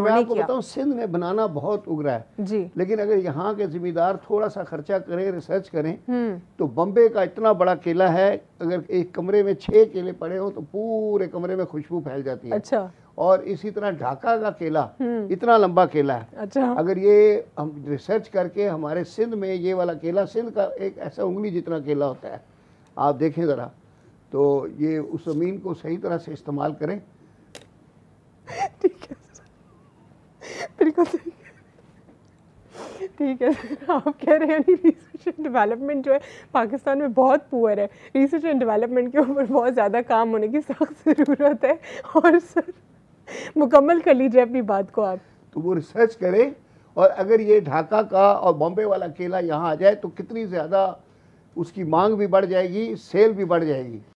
मैं आपको बताऊँ सिंध में बनाना बहुत उगरा है जी लेकिन अगर यहाँ के जिम्मेदार थोड़ा सा खर्चा करें रिसर्च करें हम्म। तो बम्बे का इतना बड़ा केला है अगर एक कमरे में छह केले पड़े हो तो पूरे कमरे में खुशबू फैल जाती है अच्छा और इसी तरह ढाका का केला हम्म। इतना लंबा केला है अच्छा अगर ये हम रिसर्च करके हमारे सिंध में ये वाला केला सिंध का एक ऐसा उंगली जितना केला होता है आप देखें ज़रा तो ये उस ज़मीन को सही तरह से इस्तेमाल करें को ठीक है आप कह रहे हैं रिसर्च एंड डेवलपमेंट जो है पाकिस्तान में बहुत पुअर है रिसर्च एंड डेवलपमेंट के ऊपर बहुत ज़्यादा काम होने की सख्त ज़रूरत है और सर मुकम्मल कर लीजिए अपनी बात को आप तो वो रिसर्च करें और अगर ये ढाका का और बॉम्बे वाला केला यहाँ आ जाए तो कितनी ज़्यादा उसकी मांग भी बढ़ जाएगी सेल भी बढ़ जाएगी